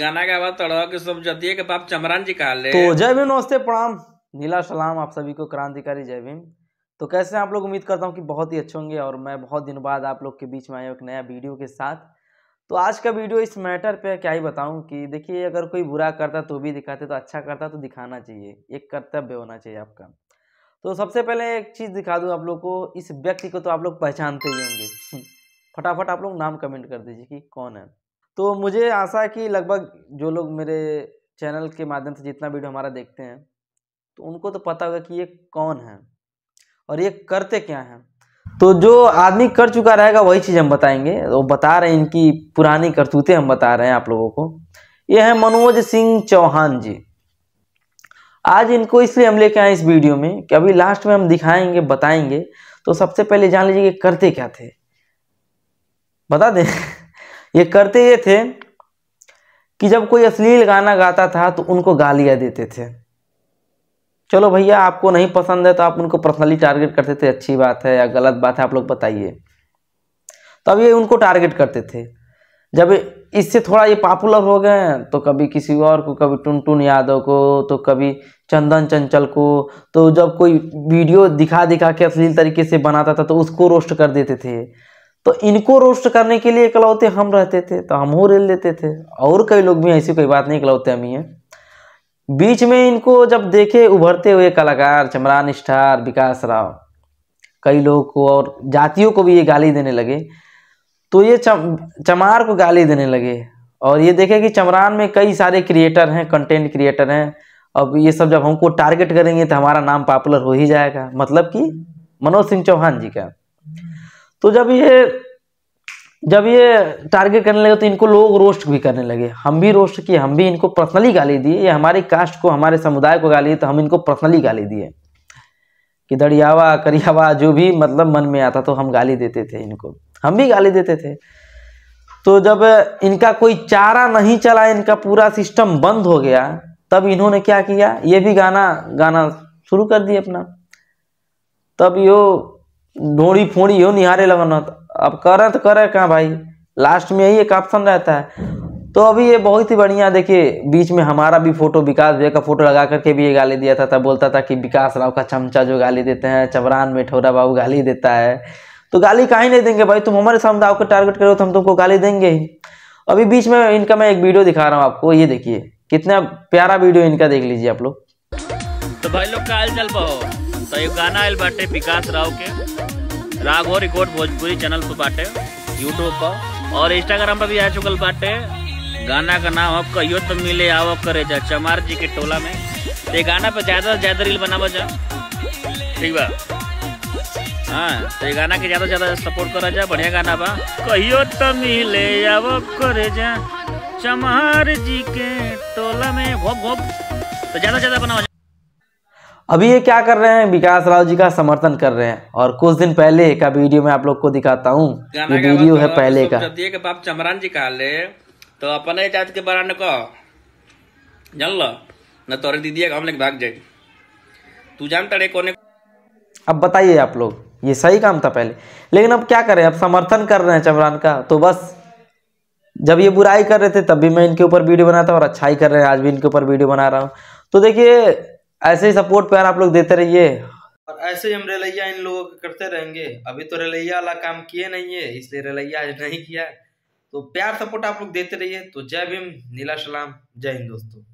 गाना के बाद तड़वा के सब जाती है कि बाप चमरान जी कहा ले तो जय भीम नमस्ते प्रणाम नीला सलाम आप सभी को क्रांतिकारी जय भीम तो कैसे आप लोग उम्मीद करता हूँ कि बहुत ही अच्छे होंगे और मैं बहुत दिन बाद आप लोग के बीच में आया एक नया वीडियो के साथ तो आज का वीडियो इस मैटर पे क्या ही बताऊँ कि देखिए अगर कोई बुरा करता तो भी दिखाते तो अच्छा करता तो दिखाना चाहिए एक कर्तव्य होना चाहिए आपका तो सबसे पहले एक चीज़ दिखा दूँ आप लोग को इस व्यक्ति को तो आप लोग पहचानते ही होंगे फटाफट आप लोग नाम कमेंट कर दीजिए कि कौन है तो मुझे आशा है कि लगभग जो लोग मेरे चैनल के माध्यम से जितना वीडियो हमारा देखते हैं तो उनको तो पता होगा कि ये कौन है और ये करते क्या हैं तो जो आदमी कर चुका रहेगा वही चीज़ हम बताएंगे वो बता रहे हैं इनकी पुरानी करतूतें हम बता रहे हैं आप लोगों को ये है मनोज सिंह चौहान जी आज इनको इसलिए हम लेके आए इस वीडियो में कि अभी लास्ट में हम दिखाएंगे बताएंगे तो सबसे पहले जान लीजिए कि करते क्या थे बता दें ये करते ये थे कि जब कोई अश्लील गाना गाता था तो उनको गालियां देते थे चलो भैया आपको नहीं पसंद है तो आप उनको पर्सनली टारगेट करते थे अच्छी बात है या गलत बात है आप लोग बताइए तो अब ये उनको टारगेट करते थे जब इससे थोड़ा ये पॉपुलर हो गए हैं तो कभी किसी और को कभी टुनटुन यादव को तो कभी चंदन चंचल को तो जब कोई वीडियो दिखा दिखा के अश्लील तरीके से बनाता था तो उसको रोस्ट कर देते थे तो इनको रोस्ट करने के लिए इकलौते हम रहते थे तो हम हो रेल लेते थे और कई लोग भी ऐसी कोई बात नहीं इकलौते हम ही हैं बीच में इनको जब देखे उभरते हुए कलाकार चमरान स्टार विकास राव कई लोग को और जातियों को भी ये गाली देने लगे तो ये चम चमार को गाली देने लगे और ये देखे कि चमरान में कई सारे क्रिएटर हैं कंटेंट क्रिएटर हैं अब ये सब जब हमको टारगेट करेंगे तो हमारा नाम पॉपुलर हो ही जाएगा मतलब कि मनोज सिंह चौहान जी का तो जब ये जब ये टारगेट करने लगे तो इनको लोग रोस्ट भी करने लगे हम भी रोस्ट किए हम भी इनको पर्सनली गाली दिए ये हमारी कास्ट को हमारे समुदाय को गाली तो हम इनको पर्सनली गाली दिए कि दड़ियावा करियावा जो भी मतलब मन में आता तो हम गाली देते थे इनको हम भी गाली देते थे तो जब इनका कोई चारा नहीं चला इनका पूरा सिस्टम बंद हो गया तब इन्होंने क्या किया ये भी गाना गाना शुरू कर दिया अपना तब यो ढोड़ी फोड़ी हो निहारे लगाना अब कर तो कर कहाँ भाई लास्ट में यही एक ऑप्शन रहता है तो अभी ये बहुत ही बढ़िया देखिए बीच में हमारा भी फोटो विकास भैया का फोटो लगा करके भी ये गाली दिया था तब बोलता था कि विकास राव का चमचा जो गाली देते हैं चबरान ठोरा बाबू गाली देता है तो गाली कहीं नहीं देंगे भाई तुम हमारे सामने आपको टारगेट करो तो हम तुमको गाली देंगे ही अभी बीच में इनका मैं एक वीडियो दिखा रहा हूँ आपको ये देखिए कितना प्यारा वीडियो इनका देख लीजिए आप लोग तो भाई लोग का हाल चल पाओ तो ये गाना आयल बाटे विकास राव के राघो रिकॉर्ड भोजपुरी चैनल पर बाटे यूट्यूब पर और इंस्टाग्राम पर भी आ चुकल बाटे गाना का नाम अब कहियो तो मिले आओ करे जा चमार जी के टोला में ते गाना पर ज़्यादा से ज़्यादा रील बनावा जा ठीक बा हाँ तो गाना के ज़्यादा से ज़्यादा सपोर्ट करा जा बढ़िया गाना बा कहियो तो मिले आओ करे जा चमार जी के टोला में घोप घोप तो ज़्यादा से ज़्यादा बनावा अभी ये क्या कर रहे हैं विकास राव जी का समर्थन कर रहे हैं और कुछ दिन पहले का वीडियो मैं आप लोग को दिखाता हूँ वीडियो तो है पहले का बाप चमरान जी कहा ले तो अपने जात के बरान को जान लो न तोरे दीदी हम लोग भाग जाए तू जान तड़े कोने अब बताइए आप लोग ये सही काम था पहले लेकिन अब क्या करें अब समर्थन कर रहे हैं चमरान का तो बस जब ये बुराई कर रहे थे तब भी मैं इनके ऊपर वीडियो बनाता और अच्छाई कर रहे हैं आज भी इनके ऊपर वीडियो बना रहा हूँ तो देखिए ऐसे ही सपोर्ट प्यार आप लोग देते रहिए और ऐसे ही हम रेलैया इन लोगों के करते रहेंगे अभी तो रेलैया वाला काम किए नहीं है इसलिए रेलैया आज नहीं किया तो प्यार सपोर्ट आप लोग देते रहिए तो जय भीम नीला सलाम जय हिंद दोस्तों